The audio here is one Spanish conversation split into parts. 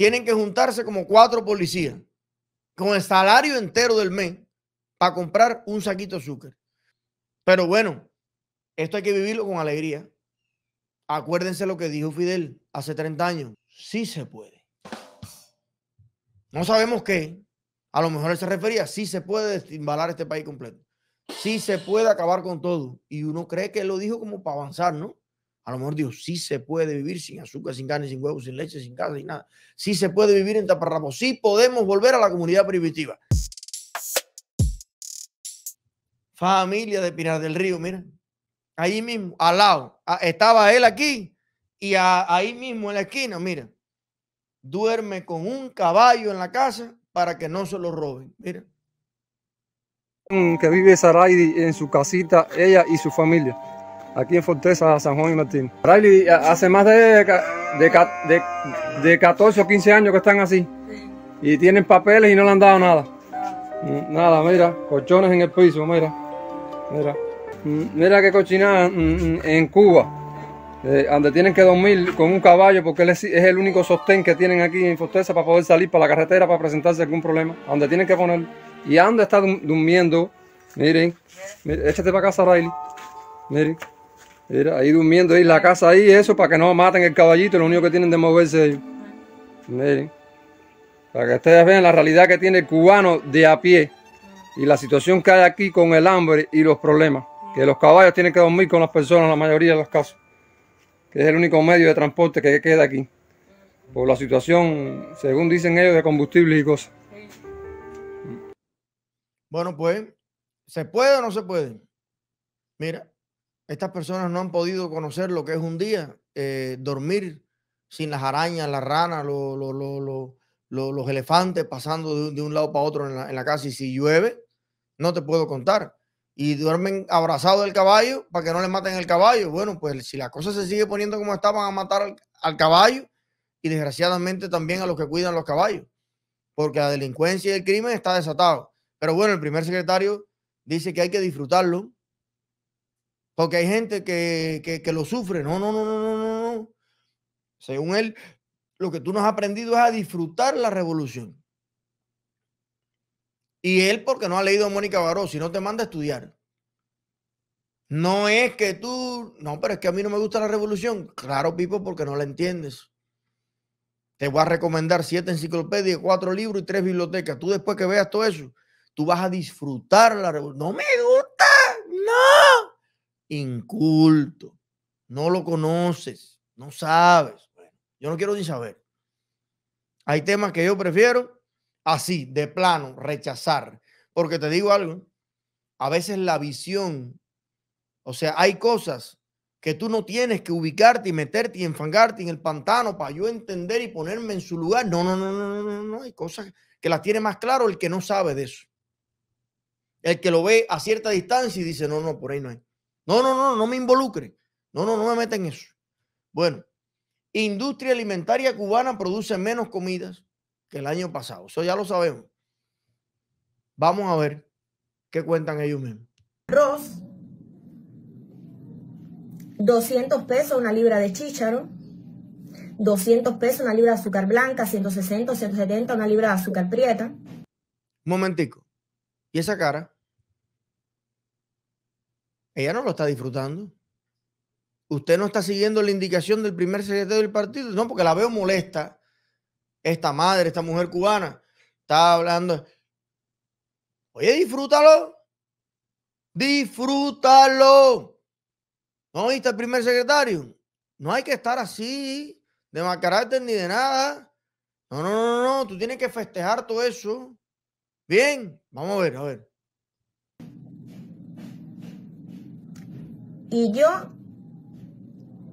tienen que juntarse como cuatro policías con el salario entero del mes para comprar un saquito de azúcar. Pero bueno, esto hay que vivirlo con alegría. Acuérdense lo que dijo Fidel hace 30 años. Sí se puede. No sabemos qué. A lo mejor él se refería, sí se puede desembalar este país completo. Sí se puede acabar con todo. Y uno cree que lo dijo como para avanzar, ¿no? A lo mejor Dios sí se puede vivir sin azúcar, sin carne, sin huevos, sin leche, sin casa, sin nada. Sí se puede vivir en Taparramos, Sí podemos volver a la comunidad primitiva. Familia de Pinar del Río, mira. Ahí mismo, al lado. Ah, estaba él aquí y ahí mismo en la esquina, mira. Duerme con un caballo en la casa para que no se lo roben. Mira. Mm, que vive Saray en su casita, ella y su familia aquí en Forteza, San Juan y Martín. Riley, hace más de, de, 14 o 15 años que están así. Y tienen papeles y no le han dado nada. Mm, nada, mira, colchones en el piso, mira. Mira, mm, mira qué cochinada mm, en Cuba. Eh, donde tienen que dormir con un caballo porque es, el único sostén que tienen aquí en Forteza para poder salir para la carretera para presentarse algún problema, donde tienen que poner. Y anda está durmiendo, miren, miren échate para casa Riley, miren. Mira, ahí durmiendo ahí, la casa ahí, eso, para que no maten el caballito, lo único que tienen de moverse ellos. Miren. Para que ustedes vean la realidad que tiene el cubano de a pie y la situación que hay aquí con el hambre y los problemas. Que los caballos tienen que dormir con las personas en la mayoría de los casos. Que es el único medio de transporte que queda aquí. Por la situación, según dicen ellos, de combustible y cosas. Bueno, pues, ¿se puede o no se puede? Mira, estas personas no han podido conocer lo que es un día, eh, dormir sin las arañas, las ranas, los elefantes pasando de, un lado para otro en la, casa. Y si llueve, no te puedo contar. Y duermen abrazados del caballo para que no le maten el caballo. Bueno, pues si la cosa se sigue poniendo como está, van a matar al caballo y desgraciadamente también a los que cuidan los caballos, porque la delincuencia y el crimen está desatado. Pero bueno, el primer secretario dice que hay que disfrutarlo, porque hay gente que, lo sufre. No, no, no, no, no, no. Según él, lo que tú nos has aprendido es a disfrutar la revolución. Y él, porque no ha leído a Mónica Baró, si no te manda a estudiar. No es que tú, no, pero es que a mí no me gusta la revolución. Claro, Pipo, porque no la entiendes. Te voy a recomendar siete enciclopedias, cuatro libros y tres bibliotecas. Tú después que veas todo eso, tú vas a disfrutar la revolución. No me gusta, no inculto, no lo conoces, no sabes. yo no quiero ni saber. Hay temas que yo prefiero así, de plano, rechazar. Porque te digo algo, a veces la visión, o sea, hay cosas que tú no tienes que ubicarte y meterte y enfangarte en el pantano para yo entender y ponerme en su lugar. No, no, no, no, no, no, hay cosas que las tiene más claro el que no sabe de eso. El que lo ve a cierta distancia y dice, no, no, por ahí no hay. No, no, no, no me involucre. No, no, no me meten eso. Bueno, industria alimentaria cubana produce menos comidas que el año pasado. Eso ya lo sabemos. Vamos a ver qué cuentan ellos mismos. Arroz, 200 pesos una libra de chícharo, 200 pesos una libra de azúcar blanca, 160, 170 una libra de azúcar prieta. Momentico. ¿Y esa cara? Ella no lo está disfrutando. Usted no está siguiendo la indicación del primer secretario del partido. No, porque la veo molesta. Esta madre, esta mujer cubana, está hablando. Oye, disfrútalo. Disfrútalo. ¿No viste el primer secretario? No hay que estar así, de más carácter ni de nada. No, no, no, no. Tú tienes que festejar todo eso. Bien, vamos a ver, a ver. Y yo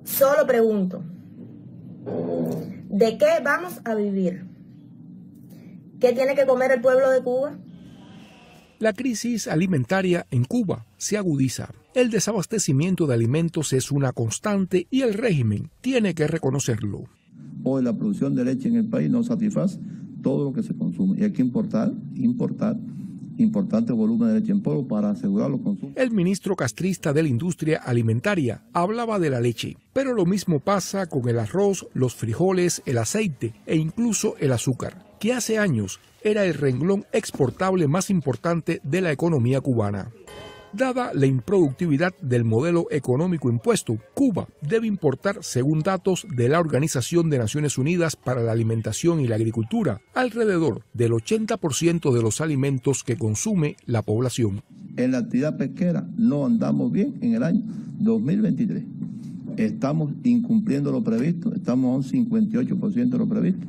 solo pregunto, ¿de qué vamos a vivir? ¿Qué tiene que comer el pueblo de Cuba? La crisis alimentaria en Cuba se agudiza. El desabastecimiento de alimentos es una constante y el régimen tiene que reconocerlo. Hoy la producción de leche en el país no satisface todo lo que se consume. Y hay que importar, importar Importante volumen de leche en polvo para asegurar los consumos. El ministro castrista de la industria alimentaria hablaba de la leche, pero lo mismo pasa con el arroz, los frijoles, el aceite e incluso el azúcar, que hace años era el renglón exportable más importante de la economía cubana. Dada la improductividad del modelo económico impuesto, Cuba debe importar, según datos de la Organización de Naciones Unidas para la Alimentación y la Agricultura, alrededor del 80% de los alimentos que consume la población. En la actividad pesquera no andamos bien en el año 2023. Estamos incumpliendo lo previsto, estamos a un 58% de lo previsto.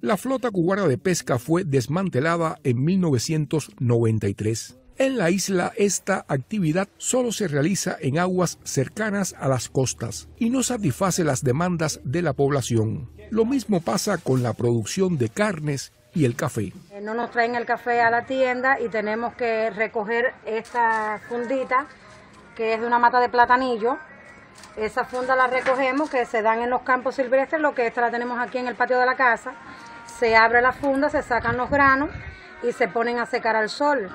La flota cubana de pesca fue desmantelada en 1993. En la isla esta actividad solo se realiza en aguas cercanas a las costas y no satisface las demandas de la población. Lo mismo pasa con la producción de carnes y el café. Eh, no nos traen el café a la tienda y tenemos que recoger esta fundita que es de una mata de platanillo. Esa funda la recogemos que se dan en los campos silvestres, lo que esta la tenemos aquí en el patio de la casa. Se abre la funda, se sacan los granos y se ponen a secar al sol.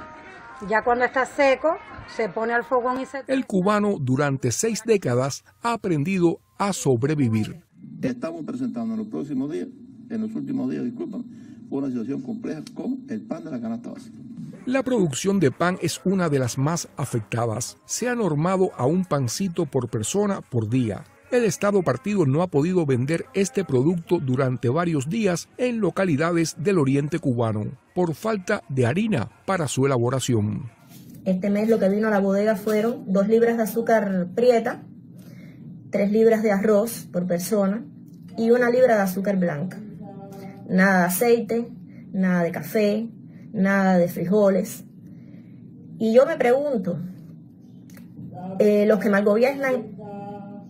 Ya cuando está seco, se pone al fogón y se... El cubano durante seis décadas ha aprendido a sobrevivir. Estamos presentando en los próximos días, en los últimos días, disculpen, una situación compleja con el pan de la canasta básica. La producción de pan es una de las más afectadas. Se ha normado a un pancito por persona por día. El Estado partido no ha podido vender este producto durante varios días en localidades del oriente cubano por falta de harina para su elaboración. Este mes lo que vino a la bodega fueron dos libras de azúcar prieta, tres libras de arroz por persona y una libra de azúcar blanca. Nada de aceite, nada de café, nada de frijoles. Y yo me pregunto, eh, los que malgobiernan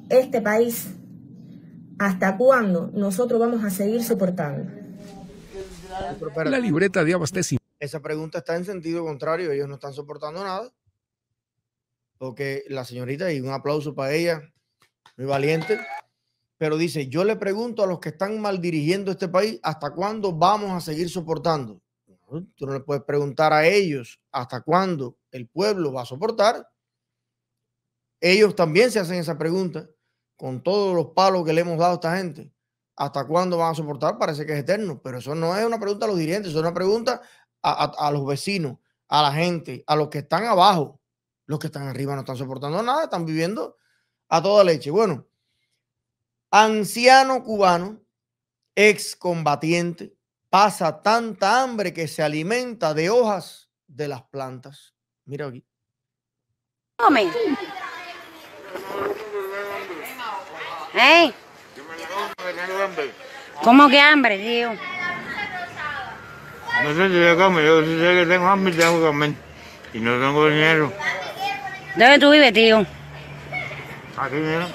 este país, ¿hasta cuándo nosotros vamos a seguir soportando? La libreta de abastecimiento. Esa pregunta está en sentido contrario, ellos no están soportando nada. Porque la señorita, y un aplauso para ella, muy valiente, pero dice, yo le pregunto a los que están mal dirigiendo este país, ¿hasta cuándo vamos a seguir soportando? Tú no le puedes preguntar a ellos hasta cuándo el pueblo va a soportar. Ellos también se hacen esa pregunta con todos los palos que le hemos dado a esta gente, ¿hasta cuándo van a soportar? Parece que es eterno, pero eso no es una pregunta a los dirigentes, eso es una pregunta a, los vecinos, a la gente, a los que están abajo. Los que están arriba no están soportando nada, están viviendo a toda leche. Bueno, anciano cubano, excombatiente, pasa tanta hambre que se alimenta de hojas de las plantas. Mira aquí. hombre ¿Eh? ¿Cómo que hambre, tío? No sé si yo como, yo sé que tengo hambre y tengo que comer. Y no tengo dinero. ¿Dónde tú vives, tío? Aquí, mira.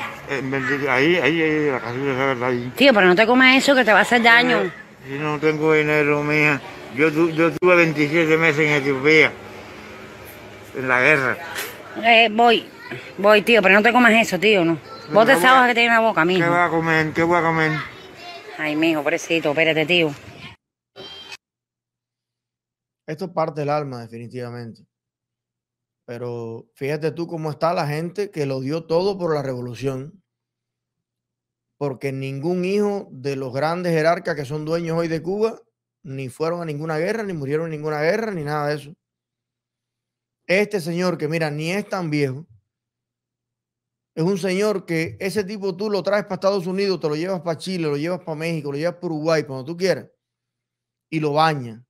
Ahí, ahí, ahí, la ahí. Tío, pero no te comas eso que te va a hacer daño. Si no tengo dinero, mía. Yo, yo tuve 27 meses en Etiopía, en la guerra. Eh, voy, voy, tío, pero no te comas eso, tío, no. Vos te sabes que tiene una boca, amigo. ¿Qué voy a comer? ¿Qué voy a comer? Ay, mijo, pobrecito, espérate, tío. Esto parte el alma, definitivamente. Pero fíjate tú cómo está la gente que lo dio todo por la revolución. Porque ningún hijo de los grandes jerarcas que son dueños hoy de Cuba ni fueron a ninguna guerra, ni murieron en ninguna guerra, ni nada de eso. Este señor que mira, ni es tan viejo, es un señor que ese tipo tú lo traes para Estados Unidos, te lo llevas para Chile, lo llevas para México, lo llevas para Uruguay, cuando tú quieras, y lo bañas.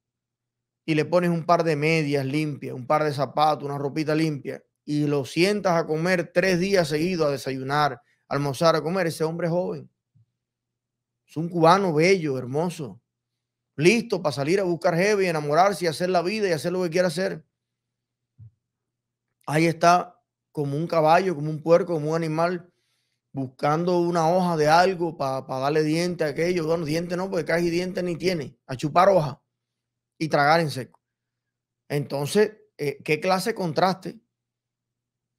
Y le pones un par de medias limpias, un par de zapatos, una ropita limpia, y lo sientas a comer tres días seguidos, a desayunar, a almorzar, a comer. Ese hombre es joven. Es un cubano bello, hermoso, listo para salir a buscar heavy, enamorarse y hacer la vida y hacer lo que quiera hacer. Ahí está como un caballo, como un puerco, como un animal, buscando una hoja de algo para darle diente a aquello. Bueno, diente no, porque casi diente ni tiene, a chupar hoja y tragar en seco. Entonces, eh, ¿qué clase contraste?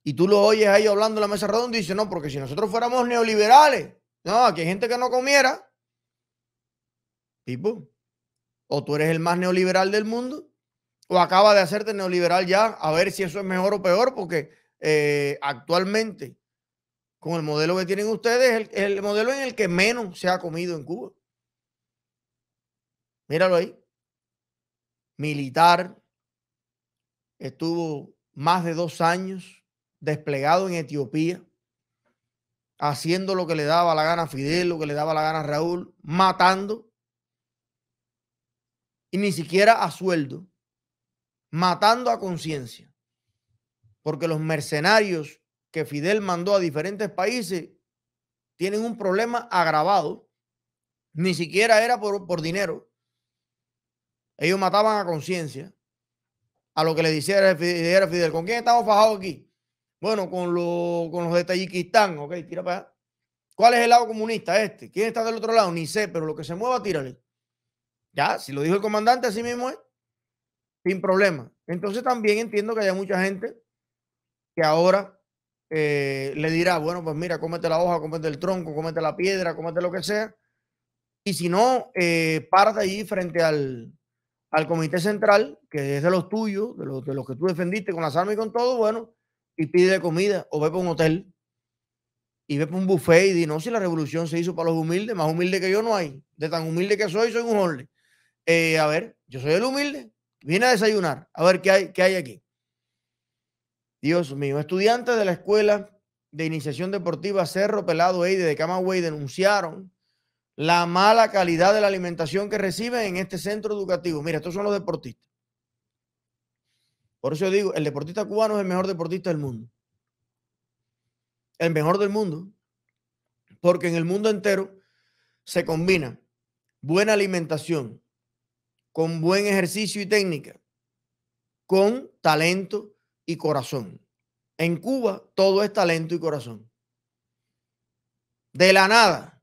Y tú lo oyes ahí hablando en la mesa redonda y dices, no, porque si nosotros fuéramos neoliberales, no, aquí hay gente que no comiera. Tipo, o tú eres el más neoliberal del mundo, o acaba de hacerte neoliberal ya, a ver si eso es mejor o peor, porque eh, actualmente, con el modelo que tienen ustedes, el, el modelo en el que menos se ha comido en Cuba. Míralo ahí. Militar. Estuvo más de dos años desplegado en Etiopía, haciendo lo que le daba la gana a Fidel, lo que le daba la gana a Raúl, matando. Y ni siquiera a sueldo, matando a conciencia porque los mercenarios que Fidel mandó a diferentes países tienen un problema agravado. Ni siquiera era por, por dinero. Ellos mataban a conciencia a lo que le dijera Fidel, ¿Con quién estamos fajados aquí? Bueno, con, con los de Tayikistán. Ok, tira para allá. ¿Cuál es el lado comunista este? ¿Quién está del otro lado? Ni sé, pero lo que se mueva, tírale. Ya, si lo dijo el comandante, así mismo es. Sin problema. Entonces también entiendo que haya mucha gente que ahora eh, le dirá, bueno, pues mira, cómete la hoja, cómete el tronco, cómete la piedra, cómete lo que sea. Y si no, eh, parte allí frente al, comité central, que es de los tuyos, de los, de los que tú defendiste con las armas y con todo, bueno, y pide comida o ve para un hotel y ve para un buffet y di, no, si la revolución se hizo para los humildes, más humilde que yo no hay, de tan humilde que soy, soy un horle. Eh, a ver, yo soy el humilde, viene a desayunar, a ver qué hay, qué hay aquí. Dios mío, estudiantes de la escuela de iniciación deportiva Cerro Pelado Eide de Camagüey denunciaron la mala calidad de la alimentación que reciben en este centro educativo. Mira, estos son los deportistas. Por eso digo, el deportista cubano es el mejor deportista del mundo. El mejor del mundo. Porque en el mundo entero se combina buena alimentación con buen ejercicio y técnica, con talento y corazón. En Cuba todo es talento y corazón. De la nada.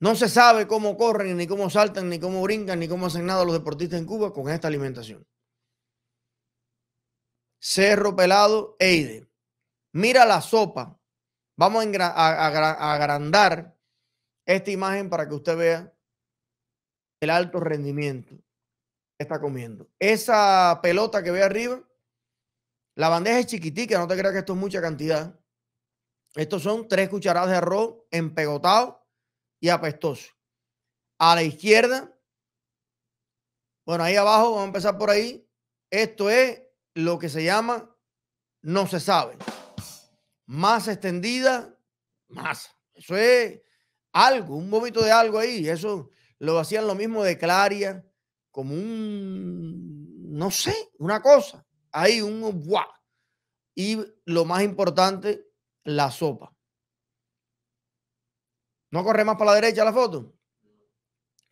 No se sabe cómo corren, ni cómo saltan, ni cómo brincan, ni cómo hacen nada los deportistas en Cuba con esta alimentación. Cerro Pelado, Eide. Mira la sopa. Vamos a, agrandar esta imagen para que usted vea el alto rendimiento que está comiendo. Esa pelota que ve arriba la bandeja es chiquitica, no te creas que esto es mucha cantidad. Estos son tres cucharadas de arroz empegotado y apestoso. A la izquierda, bueno, ahí abajo, vamos a empezar por ahí. Esto es lo que se llama no se sabe. Masa extendida, masa. Eso es algo, un vómito de algo ahí. Eso lo hacían lo mismo de Claria, como un, no sé, una cosa. Ahí un ¡buah! Y lo más importante, la sopa. ¿No corre más para la derecha la foto?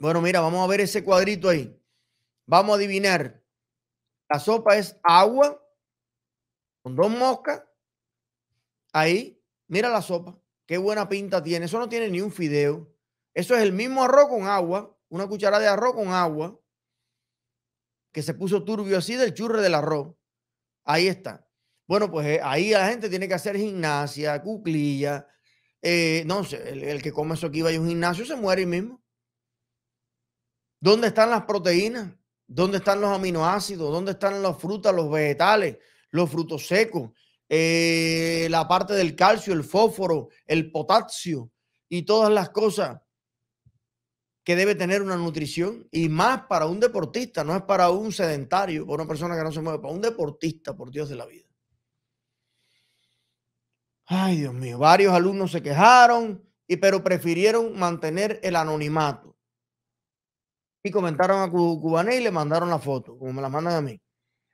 Bueno, mira, vamos a ver ese cuadrito ahí. Vamos a adivinar. La sopa es agua con dos moscas. Ahí, mira la sopa. Qué buena pinta tiene. Eso no tiene ni un fideo. Eso es el mismo arroz con agua. Una cucharada de arroz con agua. Que se puso turbio así del churre del arroz. Ahí está. Bueno, pues eh, ahí la gente tiene que hacer gimnasia, cuclilla. Eh, no sé, el, que come eso aquí va a un gimnasio se muere ahí mismo. ¿Dónde están las proteínas? ¿Dónde están los aminoácidos? ¿Dónde están las frutas, los vegetales, los frutos secos? Eh, la parte del calcio, el fósforo, el potasio y todas las cosas que debe tener una nutrición y más para un deportista, no es para un sedentario, para una persona que no se mueve, para un deportista, por Dios de la vida. Ay, Dios mío, varios alumnos se quejaron, y, pero prefirieron mantener el anonimato. Y comentaron a Cubané y le mandaron la foto, como me la mandan a mí.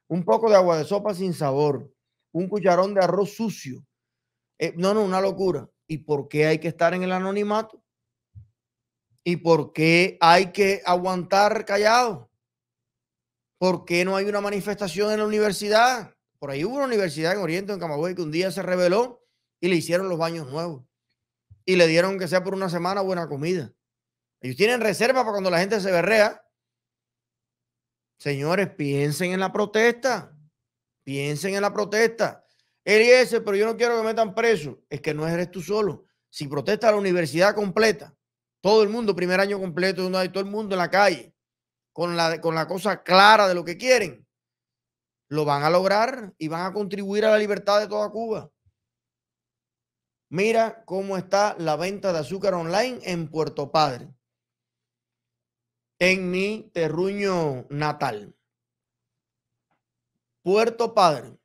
Un poco de agua de sopa sin sabor, un cucharón de arroz sucio. Eh, no, no, una locura. ¿Y por qué hay que estar en el anonimato? ¿Y por qué hay que aguantar callado? ¿Por qué no hay una manifestación en la universidad? Por ahí hubo una universidad en Oriente, en Camagüey, que un día se rebeló y le hicieron los baños nuevos. Y le dieron que sea por una semana buena comida. Ellos tienen reserva para cuando la gente se berrea. Señores, piensen en la protesta. Piensen en la protesta. ese, pero yo no quiero que me metan preso. Es que no eres tú solo. Si protesta la universidad completa, todo el mundo, primer año completo donde hay todo el mundo en la calle, con la, con la cosa clara de lo que quieren. Lo van a lograr y van a contribuir a la libertad de toda Cuba. Mira cómo está la venta de azúcar online en Puerto Padre, en mi terruño natal. Puerto Padre.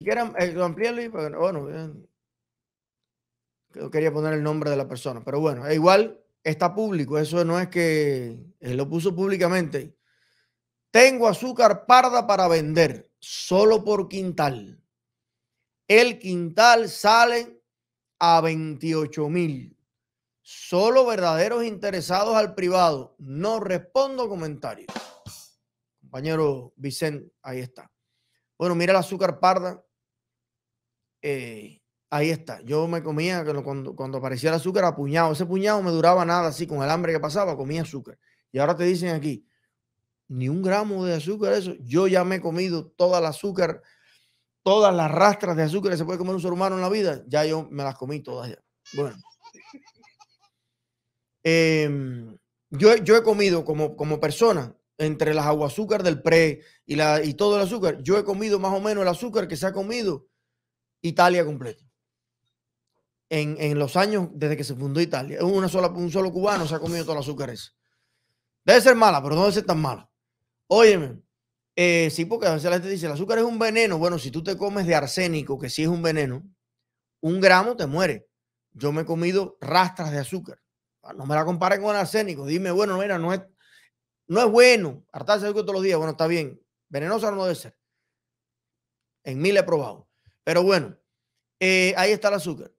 Quieran ampliarlo, bueno, quería poner el nombre de la persona, pero bueno, e igual está público, eso no es que lo puso públicamente. Tengo azúcar parda para vender, solo por quintal. El quintal sale a 28 mil. Solo verdaderos interesados al privado. No respondo comentarios. Compañero Vicente, ahí está. Bueno, mira el azúcar parda. Eh, Ahí está. Yo me comía cuando, aparecía el azúcar a puñado. Ese puñado me duraba nada así, con el hambre que pasaba, comía azúcar. Y ahora te dicen aquí, ni un gramo de azúcar, eso. Yo ya me he comido toda el azúcar, todas las rastras de azúcar que se puede comer un ser humano en la vida. Ya yo me las comí todas ya. Bueno. Em, yo, yo, he comido como, como persona, entre las aguas azúcar del pre y, la, y todo el azúcar, yo he comido más o menos el azúcar que se ha comido Italia completa en, los años desde que se fundó Italia. Una sola, un solo cubano se ha comido todo el azúcar eso Debe ser mala, pero no debe ser tan mala. Óyeme, eh, sí, porque a veces la gente dice, el azúcar es un veneno. Bueno, si tú te comes de arsénico, que sí es un veneno, un gramo te muere. Yo me he comido rastras de azúcar. Ah, no me la comparen con el arsénico. Dime, bueno, mira, no es, no es bueno hartarse de azúcar todos los días. Bueno, está bien. Venenosa no debe ser. En mí le he probado. Pero bueno, eh, ahí está el azúcar.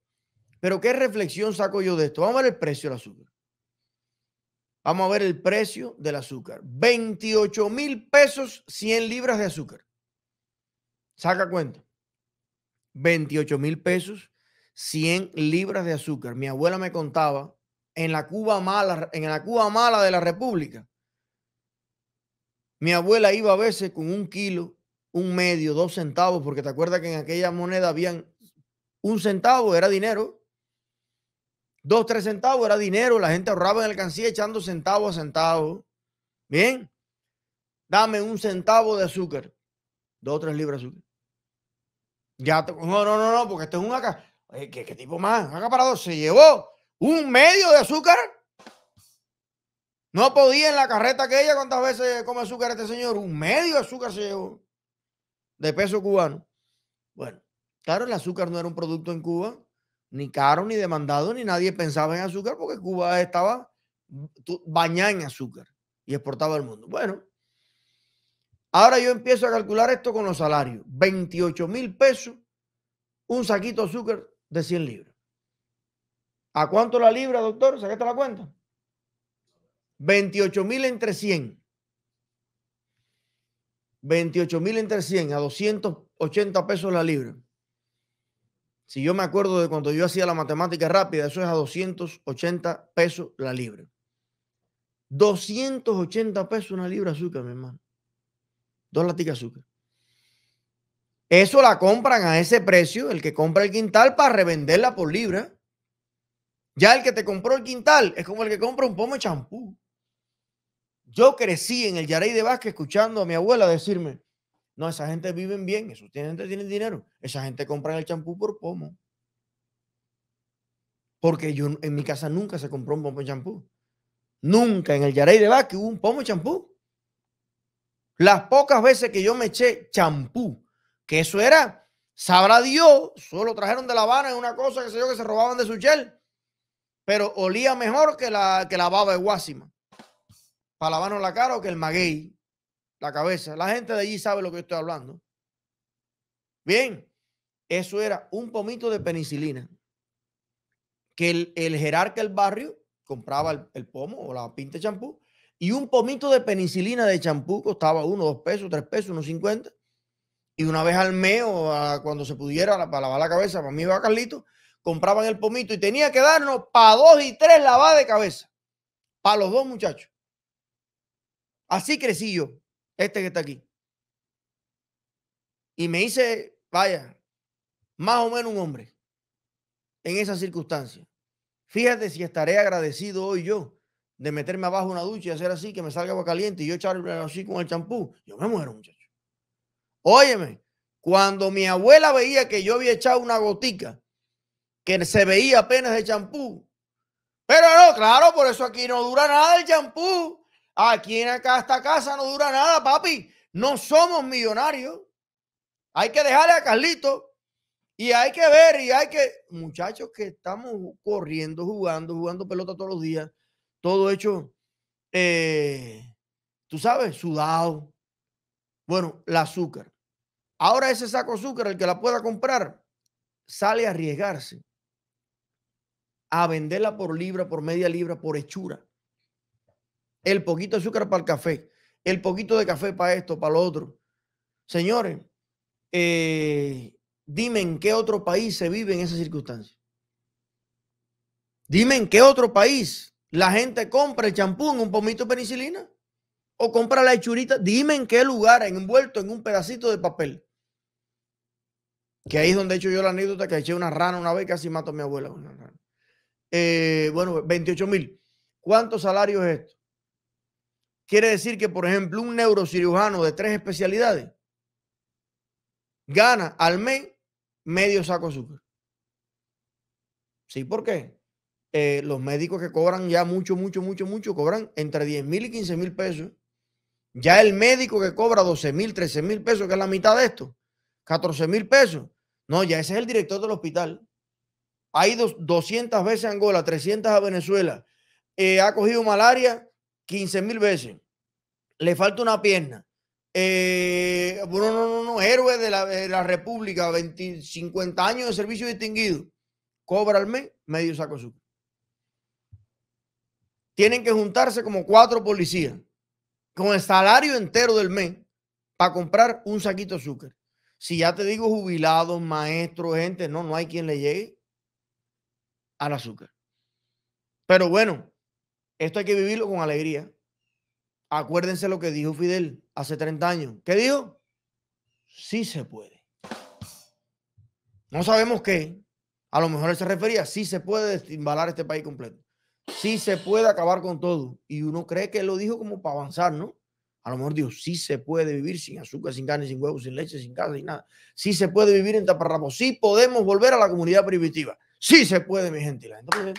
Pero ¿qué reflexión saco yo de esto? Vamos a ver el precio del azúcar. Vamos a ver el precio del azúcar. 28 mil pesos, 100 libras de azúcar. Saca cuenta. 28 mil pesos, 100 libras de azúcar. Mi abuela me contaba en la Cuba mala, en la Cuba mala de la República. Mi abuela iba a veces con un kilo, un medio, dos centavos, porque te acuerdas que en aquella moneda habían un centavo, era dinero. Dos, tres centavos era dinero. La gente ahorraba en el alcancía echando centavos a centavos. Bien. Dame un centavo de azúcar. Dos tres libras de azúcar. Ya no, no, no, no, porque este es un acá. Eh, ¿Qué, tipo más? parado Se llevó un medio de azúcar. No podía en la carreta que ella ¿Cuántas veces come azúcar este señor? Un medio de azúcar se llevó. De peso cubano. Bueno, claro, el azúcar no era un producto en Cuba ni caro, ni demandado, ni nadie pensaba en azúcar porque Cuba estaba mm, bañada en azúcar y exportaba al mundo. Bueno, ahora yo empiezo a calcular esto con los salarios. 28 mil pesos, un saquito de azúcar de 100 libras. ¿A cuánto la libra, doctor? ¿Sacaste la cuenta? 28 mil entre 100. 28 mil entre 100 a 280 pesos la libra. Si yo me acuerdo de cuando yo hacía la matemática rápida, eso es a 280 pesos la libra. 280 pesos una libra de azúcar, mi hermano. Dos laticas de azúcar. Eso la compran a ese precio, el que compra el quintal para revenderla por libra. Ya el que te compró el quintal es como el que compra un pomo de champú. Yo crecí en el Yarey de Vázquez escuchando a mi abuela decirme, no, esa gente vive bien, esa gente tienen dinero, esa gente compra el champú por pomo. Porque yo en mi casa nunca se compró un pomo de champú. Nunca en el Yarey de vaca hubo un pomo de champú. Las pocas veces que yo me eché champú, que eso era, sabrá Dios, solo trajeron de La Habana en una cosa que sé yo que se robaban de su chel, pero olía mejor que la, que la baba de Guasima. Para lavarnos la cara o que el maguey la cabeza. La gente de allí sabe lo que yo estoy hablando. Bien, eso era un pomito de penicilina que el, el jerarca del barrio compraba el, pomo o la pinta de champú y un pomito de penicilina de champú costaba uno, dos pesos, tres pesos, unos cincuenta. Y una vez al mes o cuando se pudiera para lavar la cabeza, para mí iba Carlito, compraban el pomito y tenía que darnos para dos y tres lavadas de cabeza, para los dos muchachos. Así crecí yo. Este que está aquí. Y me hice, vaya, más o menos un hombre en esa circunstancia. Fíjate si estaré agradecido hoy yo de meterme abajo una ducha y hacer así, que me salga agua caliente y yo echar así con el champú. Yo me muero, muchacho. Óyeme, cuando mi abuela veía que yo había echado una gotica, que se veía apenas de champú. Pero no, claro, por eso aquí no dura nada el champú. Aquí en acá, esta casa no dura nada, papi. No somos millonarios. Hay que dejarle a Carlito. Y hay que ver, y hay que, muchachos que estamos corriendo, jugando, jugando pelota todos los días, todo hecho, eh, tú sabes, sudado. Bueno, el azúcar. Ahora ese saco de azúcar, el que la pueda comprar, sale a arriesgarse a venderla por libra, por media libra, por hechura el poquito de azúcar para el café, el poquito de café para esto, para lo otro. Señores, eh, dime en qué otro país se vive en esa circunstancia. Dime en qué otro país la gente compra el champú en un pomito de penicilina o compra la hechurita. Dime en qué lugar, envuelto en un pedacito de papel. Que ahí es donde he hecho yo la anécdota que eché una rana una vez casi mato a mi abuela. Eh, bueno, 28 mil. ¿Cuántos salarios es esto? Quiere decir que, por ejemplo, un neurocirujano de tres especialidades gana al mes medio saco de azúcar. ¿Sí? ¿Por qué? Eh, los médicos que cobran ya mucho, mucho, mucho, mucho, cobran entre 10 mil y 15 mil pesos. Ya el médico que cobra 12 mil, 13 mil pesos, que es la mitad de esto, 14 mil pesos. No, ya ese es el director del hospital. Ha ido 200 veces a Angola, 300 a Venezuela. Eh, ha cogido malaria 15 mil veces, le falta una pierna. Eh, bueno, no, no, no, héroe de la, de la República, 250 50 años de servicio distinguido, cobra al mes medio saco de azúcar. Tienen que juntarse como cuatro policías con el salario entero del mes para comprar un saquito de azúcar. Si ya te digo jubilados, maestros, gente, no, no hay quien le llegue al azúcar. Pero bueno, esto hay que vivirlo con alegría. Acuérdense lo que dijo Fidel hace 30 años. ¿Qué dijo? Sí se puede. No sabemos qué. A lo mejor él se refería, sí se puede desembalar este país completo. Sí se puede acabar con todo. Y uno cree que él lo dijo como para avanzar, ¿no? A lo mejor dijo, sí se puede vivir sin azúcar, sin carne, sin huevos, sin leche, sin carne, sin nada. Sí se puede vivir en taparrabos Sí podemos volver a la comunidad primitiva. Sí se puede, mi gente. La pues,